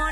Oh,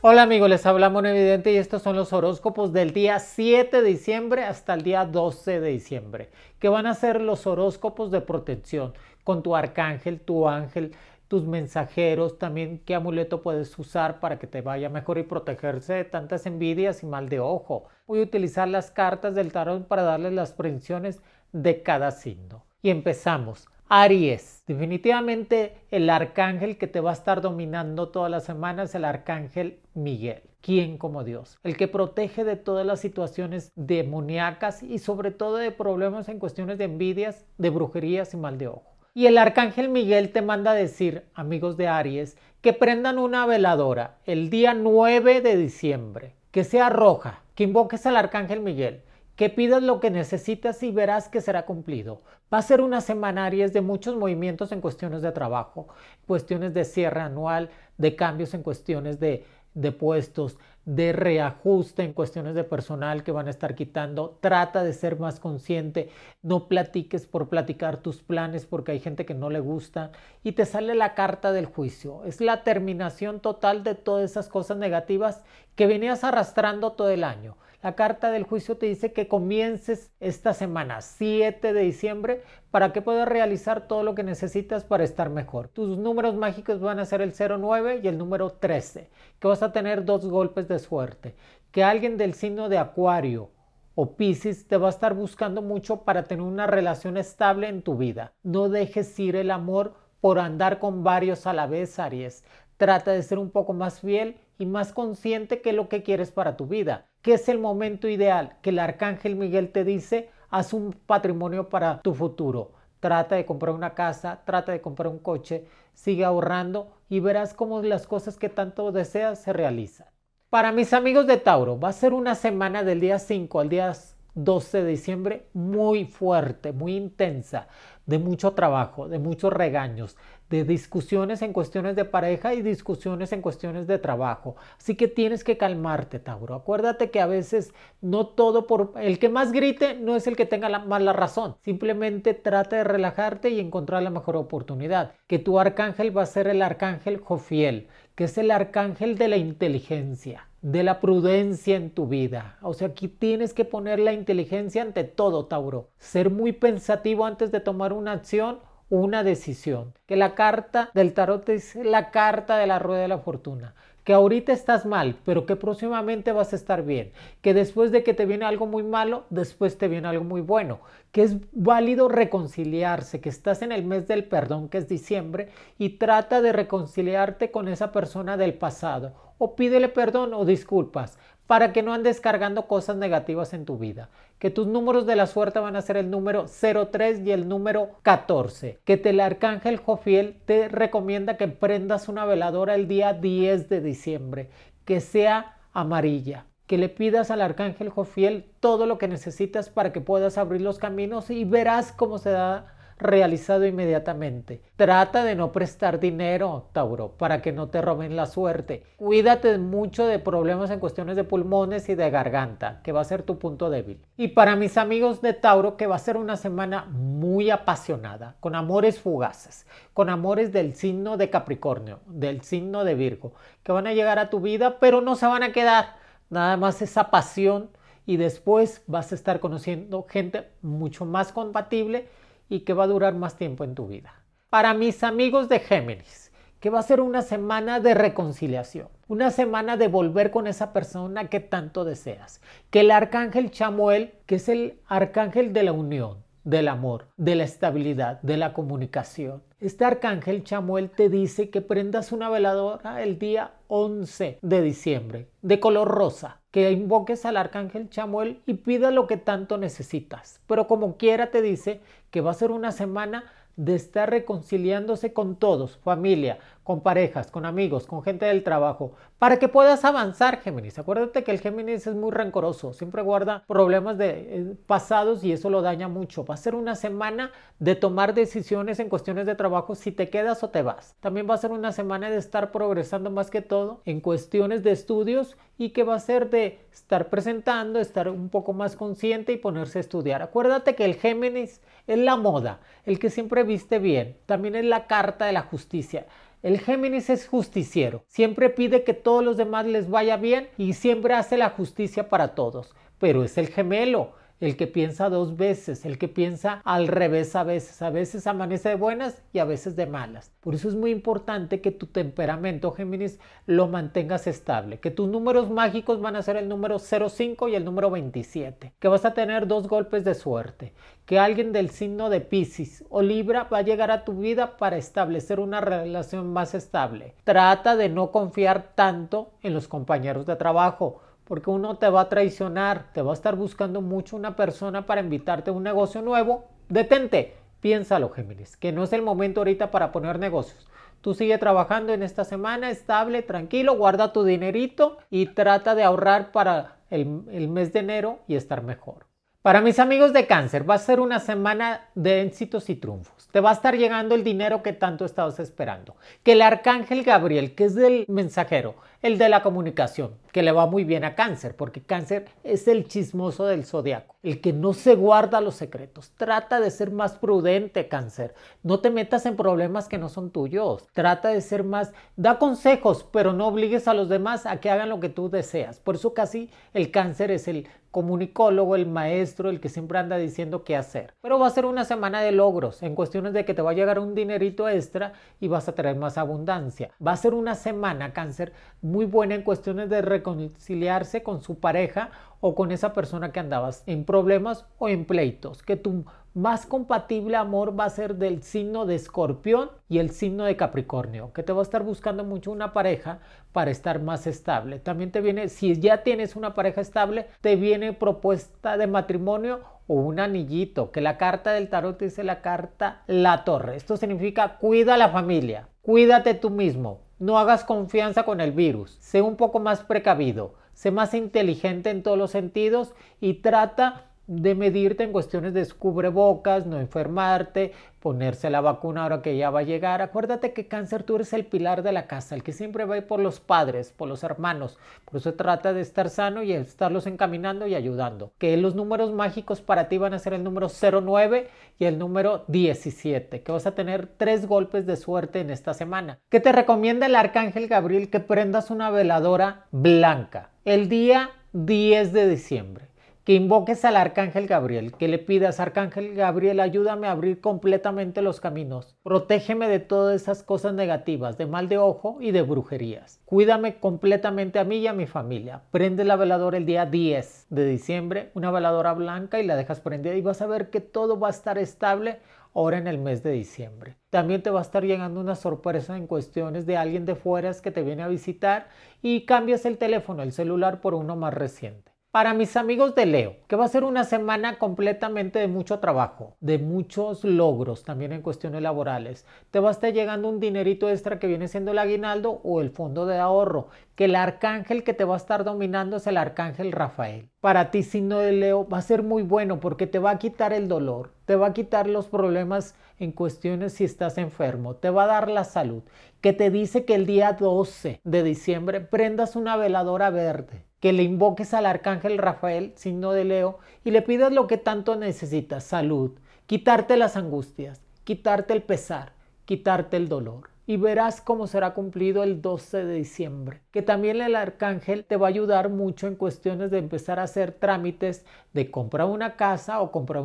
Hola amigos, les hablamos en Evidente y estos son los horóscopos del día 7 de diciembre hasta el día 12 de diciembre, Qué van a ser los horóscopos de protección con tu arcángel, tu ángel, tus mensajeros, también qué amuleto puedes usar para que te vaya mejor y protegerse de tantas envidias y mal de ojo. Voy a utilizar las cartas del tarot para darles las predicciones de cada signo. Y empezamos. Aries. Definitivamente el arcángel que te va a estar dominando todas las semanas es el arcángel Miguel. ¿Quién como Dios? El que protege de todas las situaciones demoníacas y sobre todo de problemas en cuestiones de envidias, de brujerías y mal de ojo. Y el arcángel Miguel te manda a decir, amigos de Aries, que prendan una veladora el día 9 de diciembre, que sea roja, que invoques al arcángel Miguel que pidas lo que necesitas y verás que será cumplido. Va a ser una semana de muchos movimientos en cuestiones de trabajo, cuestiones de cierre anual, de cambios en cuestiones de, de puestos, de reajuste en cuestiones de personal que van a estar quitando. Trata de ser más consciente, no platiques por platicar tus planes porque hay gente que no le gusta y te sale la carta del juicio. Es la terminación total de todas esas cosas negativas que venías arrastrando todo el año. La carta del juicio te dice que comiences esta semana, 7 de diciembre, para que puedas realizar todo lo que necesitas para estar mejor. Tus números mágicos van a ser el 09 y el número 13, que vas a tener dos golpes de suerte. Que alguien del signo de Acuario o Pisces te va a estar buscando mucho para tener una relación estable en tu vida. No dejes ir el amor por andar con varios a la vez, Aries. Trata de ser un poco más fiel y más consciente que lo que quieres para tu vida, que es el momento ideal que el arcángel Miguel te dice, haz un patrimonio para tu futuro. Trata de comprar una casa, trata de comprar un coche, sigue ahorrando y verás cómo las cosas que tanto deseas se realizan. Para mis amigos de Tauro, va a ser una semana del día 5 al día 12 de diciembre muy fuerte, muy intensa, de mucho trabajo, de muchos regaños, de discusiones en cuestiones de pareja y discusiones en cuestiones de trabajo. Así que tienes que calmarte, Tauro. Acuérdate que a veces no todo por el que más grite no es el que tenga la, mala razón. Simplemente trata de relajarte y encontrar la mejor oportunidad. Que tu arcángel va a ser el arcángel Jofiel, que es el arcángel de la inteligencia de la prudencia en tu vida. O sea, aquí tienes que poner la inteligencia ante todo, Tauro. Ser muy pensativo antes de tomar una acción una decisión. Que la carta del tarot es la carta de la rueda de la fortuna. Que ahorita estás mal, pero que próximamente vas a estar bien. Que después de que te viene algo muy malo, después te viene algo muy bueno. Que es válido reconciliarse, que estás en el mes del perdón, que es diciembre, y trata de reconciliarte con esa persona del pasado. O pídele perdón o disculpas para que no andes cargando cosas negativas en tu vida. Que tus números de la suerte van a ser el número 03 y el número 14. Que el arcángel Jofiel te recomienda que prendas una veladora el día 10 de diciembre, que sea amarilla. Que le pidas al arcángel Jofiel todo lo que necesitas para que puedas abrir los caminos y verás cómo se da realizado inmediatamente. Trata de no prestar dinero, Tauro, para que no te roben la suerte. Cuídate mucho de problemas en cuestiones de pulmones y de garganta, que va a ser tu punto débil. Y para mis amigos de Tauro, que va a ser una semana muy apasionada, con amores fugaces, con amores del signo de Capricornio, del signo de Virgo, que van a llegar a tu vida, pero no se van a quedar. Nada más esa pasión y después vas a estar conociendo gente mucho más compatible y que va a durar más tiempo en tu vida. Para mis amigos de Géminis, que va a ser una semana de reconciliación, una semana de volver con esa persona que tanto deseas, que el arcángel Chamuel, que es el arcángel de la unión, del amor, de la estabilidad, de la comunicación, este arcángel Chamuel te dice que prendas una veladora el día 11 de diciembre, de color rosa, que invoques al arcángel Chamuel y pida lo que tanto necesitas. Pero como quiera te dice que va a ser una semana de estar reconciliándose con todos, familia, con parejas, con amigos, con gente del trabajo, para que puedas avanzar, Géminis. Acuérdate que el Géminis es muy rencoroso, siempre guarda problemas de, eh, pasados y eso lo daña mucho. Va a ser una semana de tomar decisiones en cuestiones de trabajo si te quedas o te vas. También va a ser una semana de estar progresando más que todo en cuestiones de estudios y que va a ser de estar presentando, estar un poco más consciente y ponerse a estudiar. Acuérdate que el Géminis es la moda, el que siempre viste bien. También es la carta de la justicia. El Géminis es justiciero, siempre pide que todos los demás les vaya bien y siempre hace la justicia para todos, pero es el gemelo el que piensa dos veces, el que piensa al revés a veces, a veces amanece de buenas y a veces de malas. Por eso es muy importante que tu temperamento, Géminis, lo mantengas estable, que tus números mágicos van a ser el número 05 y el número 27, que vas a tener dos golpes de suerte, que alguien del signo de Pisces o Libra va a llegar a tu vida para establecer una relación más estable. Trata de no confiar tanto en los compañeros de trabajo porque uno te va a traicionar, te va a estar buscando mucho una persona para invitarte a un negocio nuevo. Detente, piénsalo Géminis, que no es el momento ahorita para poner negocios. Tú sigue trabajando en esta semana, estable, tranquilo, guarda tu dinerito y trata de ahorrar para el, mes de enero y estar mejor. Para mis amigos de cáncer, va a ser una semana de éxitos y triunfos. Te va a estar llegando el dinero que tanto estabas esperando. Que el arcángel Gabriel, que es del mensajero, el de la comunicación, que le va muy bien a Cáncer, porque Cáncer es el chismoso del zodiaco, el que no se guarda los secretos. Trata de ser más prudente, Cáncer. No te metas en problemas que no son tuyos. Trata de ser más, da consejos, pero no obligues a los demás a que hagan lo que tú deseas. Por eso casi el Cáncer es el comunicólogo, el maestro, el que siempre anda diciendo qué hacer. Pero va a ser una semana de logros en cuestiones de que te va a llegar un dinerito extra y vas a traer más abundancia. Va a ser una semana, cáncer, muy buena en cuestiones de reconciliarse con su pareja o con esa persona que andabas en problemas o en pleitos. Que tu más compatible amor va a ser del signo de escorpión y el signo de capricornio, que te va a estar buscando mucho una pareja para estar más estable. También te viene, si ya tienes una pareja estable, te viene propuesta de matrimonio o un anillito, que la carta del tarot dice la carta la torre. Esto significa cuida a la familia, cuídate tú mismo, no hagas confianza con el virus, sé un poco más precavido, sé más inteligente en todos los sentidos y trata de medirte en cuestiones de cubrebocas, no enfermarte, ponerse la vacuna ahora que ya va a llegar. Acuérdate que cáncer tú eres el pilar de la casa, el que siempre va por los padres, por los hermanos. Por eso trata de estar sano y estarlos encaminando y ayudando. Que los números mágicos para ti van a ser el número 09 y el número 17, que vas a tener tres golpes de suerte en esta semana. Que te recomienda el arcángel Gabriel que prendas una veladora blanca el día 10 de diciembre que invoques al arcángel Gabriel, que le pidas, arcángel Gabriel, ayúdame a abrir completamente los caminos, protégeme de todas esas cosas negativas, de mal de ojo y de brujerías. Cuídame completamente a mí y a mi familia. Prende la veladora el día 10 de diciembre, una veladora blanca y la dejas prendida y vas a ver que todo va a estar estable ahora en el mes de diciembre. También te va a estar llegando una sorpresa en cuestiones de alguien de fuera que te viene a visitar y cambias el teléfono, el celular por uno más reciente para mis amigos de Leo, que va a ser una semana completamente de mucho trabajo, de muchos logros también en cuestiones laborales. Te va a estar llegando un dinerito extra que viene siendo el aguinaldo o el fondo de ahorro, que el arcángel que te va a estar dominando es el arcángel Rafael. Para ti, signo de Leo, va a ser muy bueno porque te va a quitar el dolor, te va a quitar los problemas en cuestiones si estás enfermo, te va a dar la salud, que te dice que el día 12 de diciembre prendas una veladora verde que le invoques al arcángel Rafael, signo de Leo, y le pidas lo que tanto necesitas, salud, quitarte las angustias, quitarte el pesar, quitarte el dolor. Y verás cómo será cumplido el 12 de diciembre. Que también el arcángel te va a ayudar mucho en cuestiones de empezar a hacer trámites de comprar una casa o comprar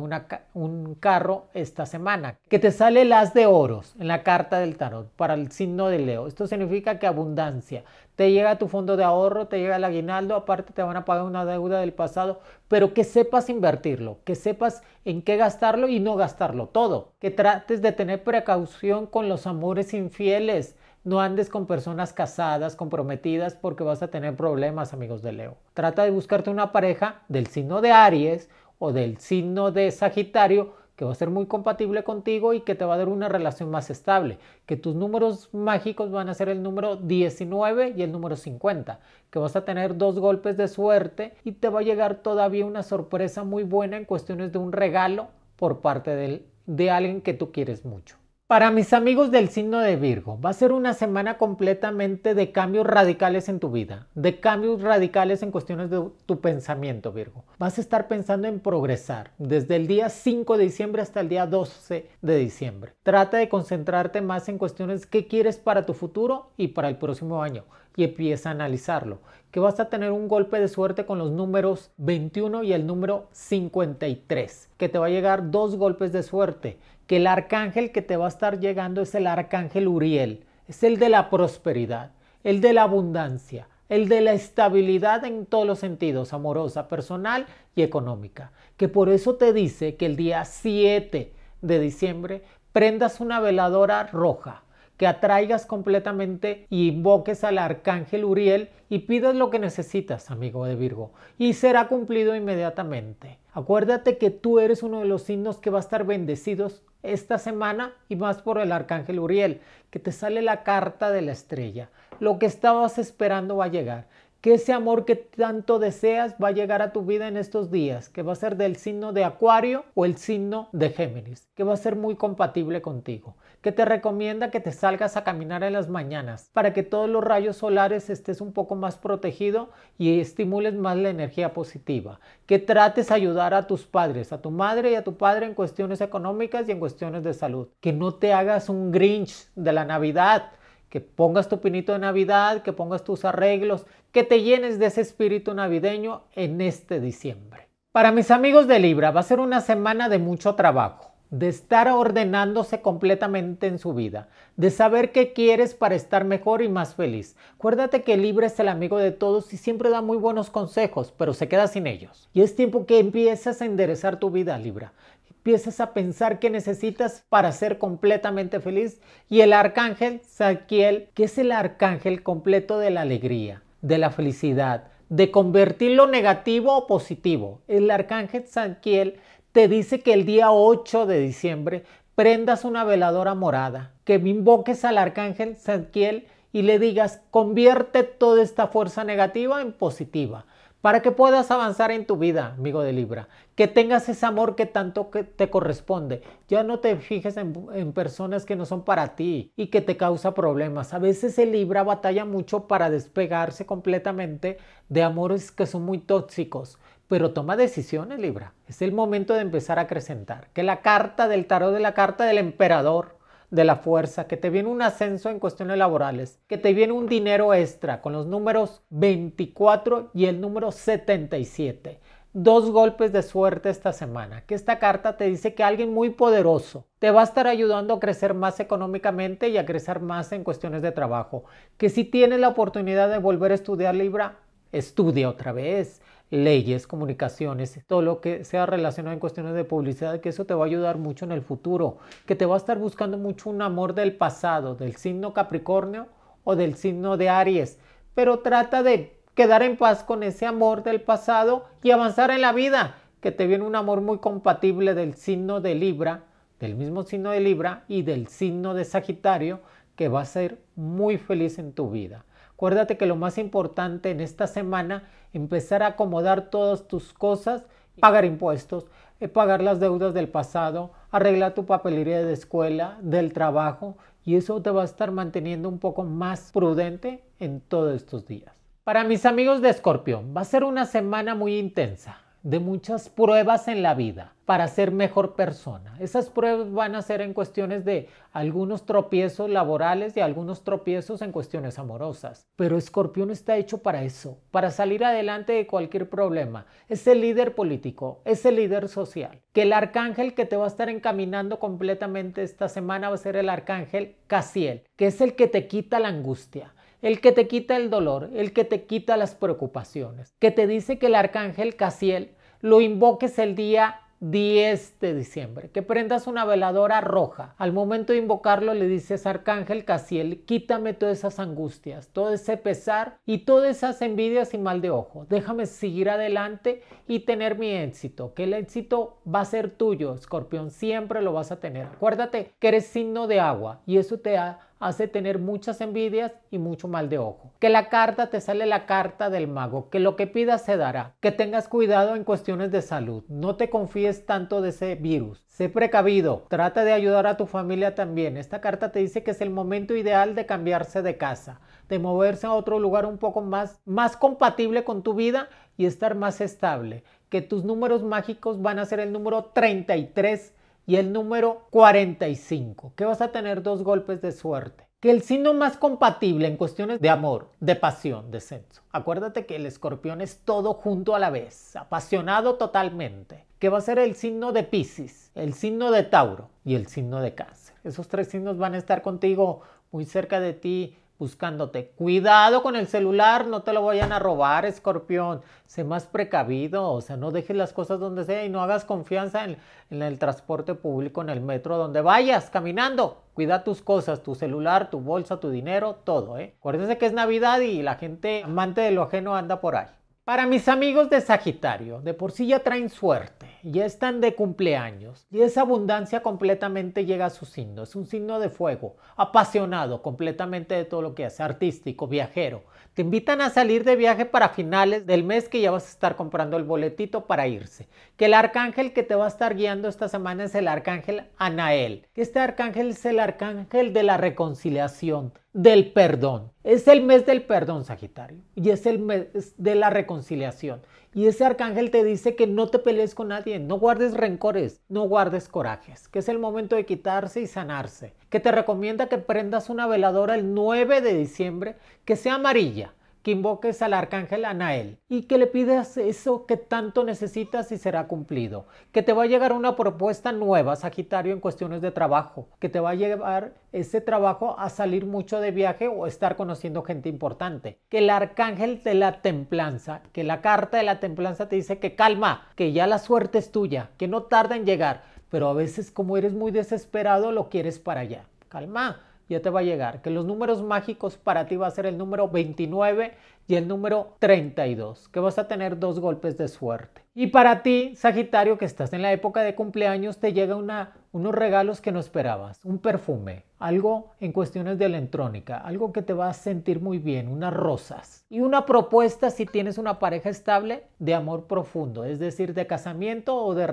un carro esta semana. Que te sale el as de oros en la carta del tarot para el signo de Leo. Esto significa que abundancia, te llega tu fondo de ahorro, te llega el aguinaldo, aparte te van a pagar una deuda del pasado, pero que sepas invertirlo, que sepas en qué gastarlo y no gastarlo todo, que trates de tener precaución con los amores infieles, no andes con personas casadas, comprometidas, porque vas a tener problemas, amigos de Leo. Trata de buscarte una pareja del signo de Aries o del signo de Sagitario que va a ser muy compatible contigo y que te va a dar una relación más estable, que tus números mágicos van a ser el número 19 y el número 50, que vas a tener dos golpes de suerte y te va a llegar todavía una sorpresa muy buena en cuestiones de un regalo por parte de alguien que tú quieres mucho. Para mis amigos del signo de Virgo, va a ser una semana completamente de cambios radicales en tu vida, de cambios radicales en cuestiones de tu pensamiento, Virgo. Vas a estar pensando en progresar desde el día 5 de diciembre hasta el día 12 de diciembre. Trata de concentrarte más en cuestiones que quieres para tu futuro y para el próximo año y empieza a analizarlo. Que vas a tener un golpe de suerte con los números 21 y el número 53. Que te va a llegar dos golpes de suerte. Que el arcángel que te va a estar llegando es el arcángel Uriel. Es el de la prosperidad, el de la abundancia, el de la estabilidad en todos los sentidos, amorosa, personal y económica. Que por eso te dice que el día 7 de diciembre prendas una veladora roja que atraigas completamente e invoques al arcángel Uriel y pidas lo que necesitas, amigo de Virgo, y será cumplido inmediatamente. Acuérdate que tú eres uno de los signos que va a estar bendecidos esta semana y más por el arcángel Uriel, que te sale la carta de la estrella. Lo que estabas esperando va a llegar que ese amor que tanto deseas va a llegar a tu vida en estos días, que va a ser del signo de Acuario o el signo de Géminis, que va a ser muy compatible contigo, que te recomienda que te salgas a caminar en las mañanas para que todos los rayos solares estés un poco más protegido y estimules más la energía positiva, que trates de ayudar a tus padres, a tu madre y a tu padre en cuestiones económicas y en cuestiones de salud, que no te hagas un grinch de la Navidad que pongas tu pinito de Navidad, que pongas tus arreglos, que te llenes de ese espíritu navideño en este diciembre. Para mis amigos de Libra va a ser una semana de mucho trabajo, de estar ordenándose completamente en su vida, de saber qué quieres para estar mejor y más feliz. Acuérdate que Libra es el amigo de todos y siempre da muy buenos consejos, pero se queda sin ellos. Y es tiempo que empieces a enderezar tu vida, Libra, empiezas a pensar qué necesitas para ser completamente feliz. Y el arcángel Zadkiel, que es el arcángel completo de la alegría, de la felicidad, de convertir lo negativo o positivo. El arcángel Zadkiel te dice que el día 8 de diciembre prendas una veladora morada, que invoques al arcángel Zadkiel y le digas, convierte toda esta fuerza negativa en positiva para que puedas avanzar en tu vida, amigo de Libra. Que tengas ese amor que tanto te corresponde. Ya no te fijes en, personas que no son para ti y que te causan problemas. A veces el Libra batalla mucho para despegarse completamente de amores que son muy tóxicos. Pero toma decisiones, Libra. Es el momento de empezar a acrecentar. Que la carta del tarot de la carta del emperador de la fuerza, que te viene un ascenso en cuestiones laborales, que te viene un dinero extra con los números 24 y el número 77 dos golpes de suerte esta semana, que esta carta te dice que alguien muy poderoso te va a estar ayudando a crecer más económicamente y a crecer más en cuestiones de trabajo, que si tienes la oportunidad de volver a estudiar Libra, estudia otra vez leyes, comunicaciones, todo lo que sea relacionado en cuestiones de publicidad, que eso te va a ayudar mucho en el futuro, que te va a estar buscando mucho un amor del pasado, del signo Capricornio o del signo de Aries, pero trata de quedar en paz con ese amor del pasado y avanzar en la vida, que te viene un amor muy compatible del signo de Libra, del mismo signo de Libra y del signo de Sagitario, que va a ser muy feliz en tu vida. Acuérdate que lo más importante en esta semana, empezar a acomodar todas tus cosas, pagar impuestos, eh, pagar las deudas del pasado, arreglar tu papelería de escuela, del trabajo, y eso te va a estar manteniendo un poco más prudente en todos estos días. Para mis amigos de Escorpio, va a ser una semana muy intensa de muchas pruebas en la vida para ser mejor persona. Esas pruebas van a ser en cuestiones de algunos tropiezos laborales y algunos tropiezos en cuestiones amorosas. Pero Escorpión está hecho para eso, para salir adelante de cualquier problema. Es el líder político, es el líder social. Que el arcángel que te va a estar encaminando completamente esta semana va a ser el arcángel Casiel, que es el que te quita la angustia el que te quita el dolor, el que te quita las preocupaciones, que te dice que el arcángel Casiel lo invoques el día 10 de diciembre, que prendas una veladora roja. Al momento de invocarlo le dices, Arcángel Casiel, quítame todas esas angustias, todo ese pesar y todas esas envidias y mal de ojo. Déjame seguir adelante y tener mi éxito, que el éxito va a ser tuyo, escorpión, siempre lo vas a tener. Acuérdate que eres signo de agua y eso te ha hace tener muchas envidias y mucho mal de ojo. Que la carta te sale la carta del mago, que lo que pidas se dará. Que tengas cuidado en cuestiones de salud, no te confíes tanto de ese virus. Sé precavido, trata de ayudar a tu familia también. Esta carta te dice que es el momento ideal de cambiarse de casa, de moverse a otro lugar un poco más, más compatible con tu vida y estar más estable. Que tus números mágicos van a ser el número 33 y el número 45, que vas a tener dos golpes de suerte. Que el signo más compatible en cuestiones de amor, de pasión, de sexo. Acuérdate que el escorpión es todo junto a la vez, apasionado totalmente. Que va a ser el signo de Pisces, el signo de Tauro y el signo de Cáncer. Esos tres signos van a estar contigo muy cerca de ti buscándote. Cuidado con el celular, no te lo vayan a robar, escorpión. Sé más precavido, o sea, no dejes las cosas donde sea y no hagas confianza en, el transporte público, en el metro, donde vayas, caminando. Cuida tus cosas, tu celular, tu bolsa, tu dinero, todo, ¿eh? Acuérdense que es Navidad y la gente amante de lo ajeno anda por ahí. Para mis amigos de Sagitario, de por sí ya traen suerte ya están de cumpleaños y esa abundancia completamente llega a su signo. Es un signo de fuego, apasionado completamente de todo lo que hace, artístico, viajero. Te invitan a salir de viaje para finales del mes que ya vas a estar comprando el boletito para irse. Que el arcángel que te va a estar guiando esta semana es el arcángel Anael. Que este arcángel es el arcángel de la reconciliación, del perdón. Es el mes del perdón, Sagitario, y es el mes de la reconciliación. Y ese arcángel te dice que no te pelees con nadie, no guardes rencores, no guardes corajes, que es el momento de quitarse y sanarse, que te recomienda que prendas una veladora el 9 de diciembre que sea amarilla que invoques al arcángel Anael y que le pidas eso que tanto necesitas y será cumplido. Que te va a llegar una propuesta nueva, Sagitario, en cuestiones de trabajo. Que te va a llevar ese trabajo a salir mucho de viaje o estar conociendo gente importante. Que el arcángel de la templanza, que la carta de la templanza te dice que calma, que ya la suerte es tuya, que no tarda en llegar. Pero a veces como eres muy desesperado lo quieres para allá. Calma ya te va a llegar, que los números mágicos para ti va a ser el número 29 y el número 32, que vas a tener dos golpes de suerte. Y para ti, Sagitario, que estás en la época de cumpleaños, te llega una, unos regalos que no esperabas, un perfume, algo en cuestiones de electrónica, algo que te va a sentir muy bien, unas rosas. Y una propuesta si tienes una pareja estable de amor profundo, es decir, de casamiento o de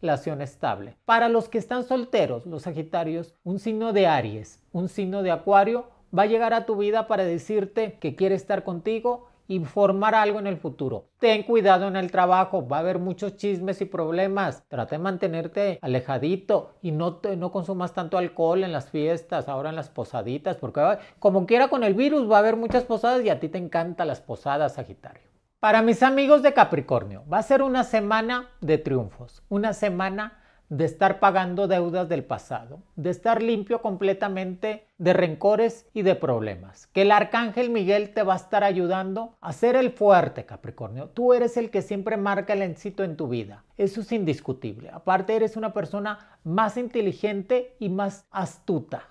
relación estable. Para los que están solteros, los Sagitarios, un signo de Aries, un signo de Acuario, va a llegar a tu vida para decirte que quiere estar contigo y formar algo en el futuro. Ten cuidado en el trabajo, va a haber muchos chismes y problemas. Trata de mantenerte alejadito y no, no consumas tanto alcohol en las fiestas, ahora en las posaditas, porque como quiera con el virus va a haber muchas posadas y a ti te encantan las posadas, Sagitario. Para mis amigos de Capricornio, va a ser una semana de triunfos, una semana de estar pagando deudas del pasado, de estar limpio completamente de rencores y de problemas. Que el arcángel Miguel te va a estar ayudando a ser el fuerte, Capricornio. Tú eres el que siempre marca el éxito en tu vida. Eso es indiscutible. Aparte, eres una persona más inteligente y más astuta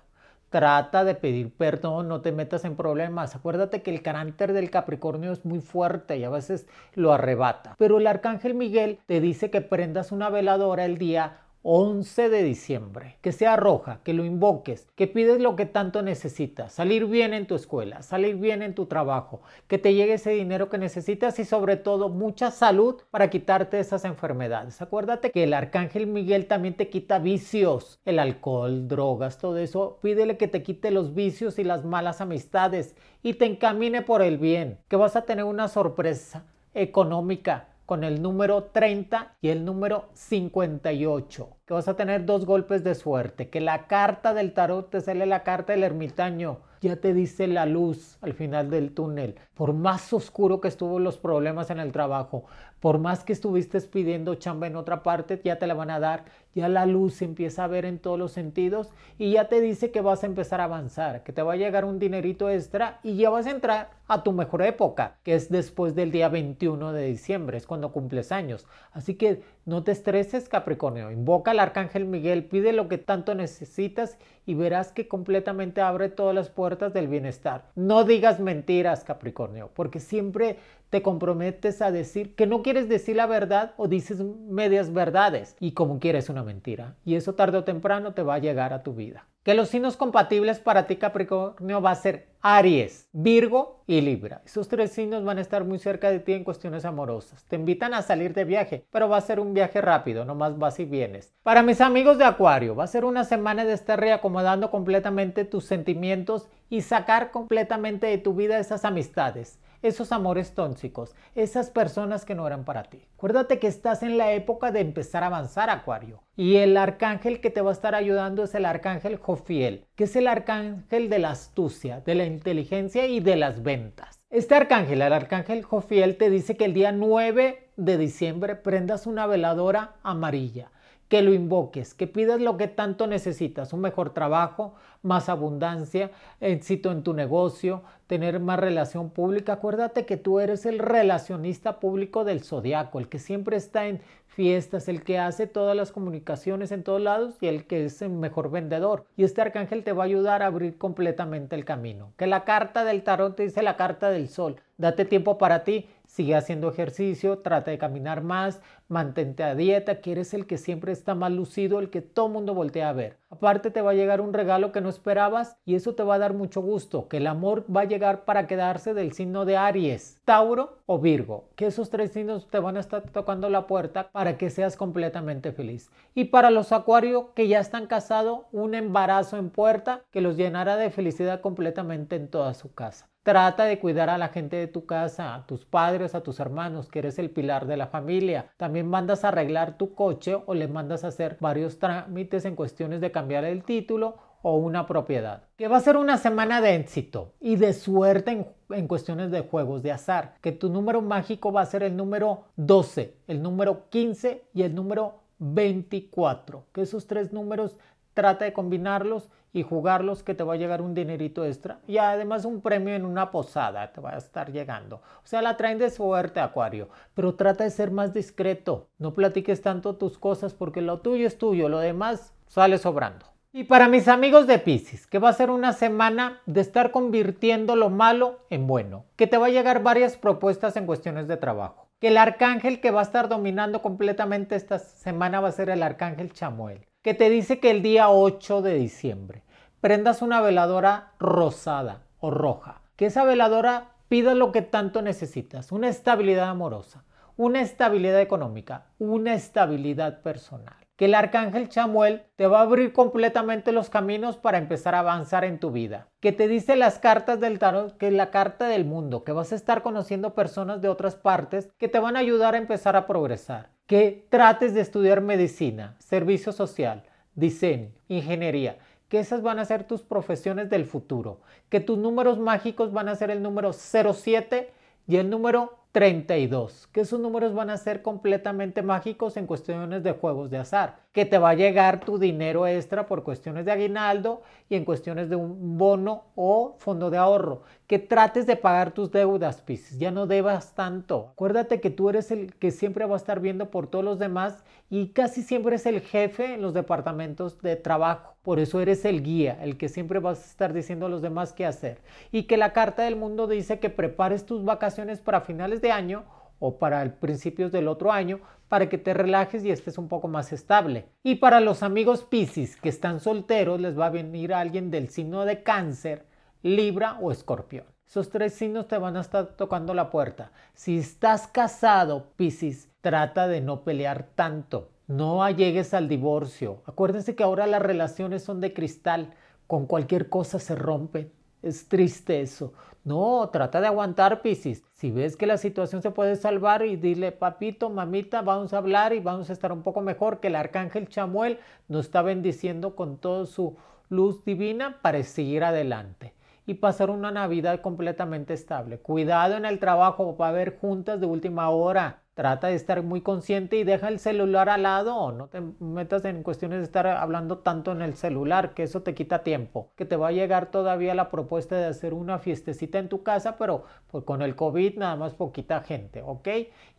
Trata de pedir perdón, no te metas en problemas. Acuérdate que el carácter del Capricornio es muy fuerte y a veces lo arrebata. Pero el Arcángel Miguel te dice que prendas una veladora el día 11 de diciembre, que sea roja, que lo invoques, que pides lo que tanto necesitas, salir bien en tu escuela, salir bien en tu trabajo, que te llegue ese dinero que necesitas y sobre todo mucha salud para quitarte esas enfermedades. Acuérdate que el arcángel Miguel también te quita vicios, el alcohol, drogas, todo eso. Pídele que te quite los vicios y las malas amistades y te encamine por el bien, que vas a tener una sorpresa económica con el número 30 y el número 58 que vas a tener dos golpes de suerte, que la carta del tarot te sale la carta del ermitaño, ya te dice la luz al final del túnel. Por más oscuro que estuvo los problemas en el trabajo, por más que estuviste pidiendo chamba en otra parte, ya te la van a dar, ya la luz empieza a ver en todos los sentidos y ya te dice que vas a empezar a avanzar, que te va a llegar un dinerito extra y ya vas a entrar a tu mejor época, que es después del día 21 de diciembre, es cuando cumples años. Así que no te estreses, Capricornio, invoca Arcángel Miguel, pide lo que tanto necesitas y verás que completamente abre todas las puertas del bienestar. No digas mentiras, Capricornio, porque siempre te comprometes a decir que no quieres decir la verdad o dices medias verdades y como quieres una mentira. Y eso tarde o temprano te va a llegar a tu vida. Que los signos compatibles para ti Capricornio va a ser Aries, Virgo y Libra. Esos tres signos van a estar muy cerca de ti en cuestiones amorosas. Te invitan a salir de viaje, pero va a ser un viaje rápido, nomás vas y vienes. Para mis amigos de Acuario, va a ser una semana de estar como completamente tus sentimientos y sacar completamente de tu vida esas amistades, esos amores tóxicos, esas personas que no eran para ti. Acuérdate que estás en la época de empezar a avanzar, Acuario. Y el arcángel que te va a estar ayudando es el arcángel Jofiel, que es el arcángel de la astucia, de la inteligencia y de las ventas. Este arcángel, el arcángel Jofiel, te dice que el día 9 de diciembre prendas una veladora amarilla que lo invoques, que pidas lo que tanto necesitas, un mejor trabajo, más abundancia, éxito en tu negocio, tener más relación pública. Acuérdate que tú eres el relacionista público del zodiaco, el que siempre está en fiestas, el que hace todas las comunicaciones en todos lados y el que es el mejor vendedor. Y este arcángel te va a ayudar a abrir completamente el camino. Que la carta del tarot te dice la carta del sol. Date tiempo para ti, Sigue haciendo ejercicio, trata de caminar más, mantente a dieta, que eres el que siempre está más lucido, el que todo mundo voltea a ver. Aparte te va a llegar un regalo que no esperabas y eso te va a dar mucho gusto, que el amor va a llegar para quedarse del signo de Aries, Tauro o Virgo, que esos tres signos te van a estar tocando la puerta para que seas completamente feliz. Y para los Acuario que ya están casados, un embarazo en puerta que los llenará de felicidad completamente en toda su casa. Trata de cuidar a la gente de tu casa, a tus padres, a tus hermanos, que eres el pilar de la familia. También mandas a arreglar tu coche o le mandas a hacer varios trámites en cuestiones de cambiar el título o una propiedad. Que va a ser una semana de éxito y de suerte en, cuestiones de juegos de azar. Que tu número mágico va a ser el número 12, el número 15 y el número 24. Que esos tres números trata de combinarlos y jugarlos que te va a llegar un dinerito extra y además un premio en una posada te va a estar llegando. O sea, la traen de suerte, Acuario, pero trata de ser más discreto. No platiques tanto tus cosas porque lo tuyo es tuyo, lo demás sale sobrando. Y para mis amigos de Pisces, que va a ser una semana de estar convirtiendo lo malo en bueno, que te va a llegar varias propuestas en cuestiones de trabajo, que el arcángel que va a estar dominando completamente esta semana va a ser el arcángel Chamuel que te dice que el día 8 de diciembre prendas una veladora rosada o roja, que esa veladora pida lo que tanto necesitas, una estabilidad amorosa, una estabilidad económica, una estabilidad personal. Que el arcángel Chamuel te va a abrir completamente los caminos para empezar a avanzar en tu vida. Que te dice las cartas del tarot, que es la carta del mundo, que vas a estar conociendo personas de otras partes que te van a ayudar a empezar a progresar que trates de estudiar medicina, servicio social, diseño, ingeniería, que esas van a ser tus profesiones del futuro, que tus números mágicos van a ser el número 07 y el número 32, que esos números van a ser completamente mágicos en cuestiones de juegos de azar, que te va a llegar tu dinero extra por cuestiones de aguinaldo y en cuestiones de un bono o fondo de ahorro, que trates de pagar tus deudas, Pisces, ya no debas tanto. Acuérdate que tú eres el que siempre va a estar viendo por todos los demás y casi siempre es el jefe en los departamentos de trabajo. Por eso eres el guía, el que siempre vas a estar diciendo a los demás qué hacer. Y que la carta del mundo dice que prepares tus vacaciones para finales de año o para el principios del otro año para que te relajes y estés un poco más estable. Y para los amigos Piscis que están solteros les va a venir alguien del signo de cáncer, Libra o Escorpión. Esos tres signos te van a estar tocando la puerta. Si estás casado, Piscis, trata de no pelear tanto. No llegues al divorcio. Acuérdense que ahora las relaciones son de cristal. Con cualquier cosa se rompe. Es triste eso. No, trata de aguantar, Piscis. Si ves que la situación se puede salvar y dile, papito, mamita, vamos a hablar y vamos a estar un poco mejor, que el arcángel Chamuel nos está bendiciendo con toda su luz divina para seguir adelante y pasar una Navidad completamente estable. Cuidado en el trabajo, va a haber juntas de última hora. Trata de estar muy consciente y deja el celular al lado. No te metas en cuestiones de estar hablando tanto en el celular, que eso te quita tiempo. Que te va a llegar todavía la propuesta de hacer una fiestecita en tu casa, pero pues, con el COVID nada más poquita gente, ¿ok?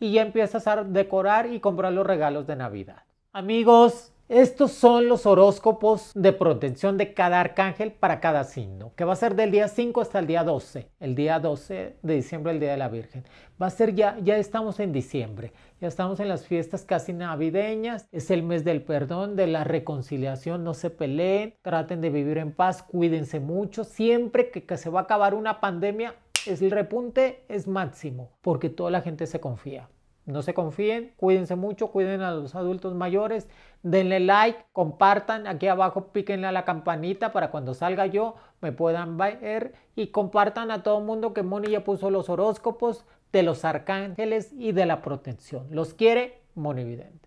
Y ya empiezas a decorar y comprar los regalos de Navidad. Amigos, estos son los horóscopos de protección de cada arcángel para cada signo, que va a ser del día 5 hasta el día 12, el día 12 de diciembre, el Día de la Virgen. Va a ser ya, ya estamos en diciembre, ya estamos en las fiestas casi navideñas, es el mes del perdón, de la reconciliación, no se peleen, traten de vivir en paz, cuídense mucho, siempre que, que se va a acabar una pandemia, es el repunte es máximo, porque toda la gente se confía no se confíen, cuídense mucho, cuiden a los adultos mayores, denle like, compartan, aquí abajo píquenle a la campanita para cuando salga yo me puedan ver y compartan a todo el mundo que Moni ya puso los horóscopos de los arcángeles y de la protección. Los quiere Moni Vidente.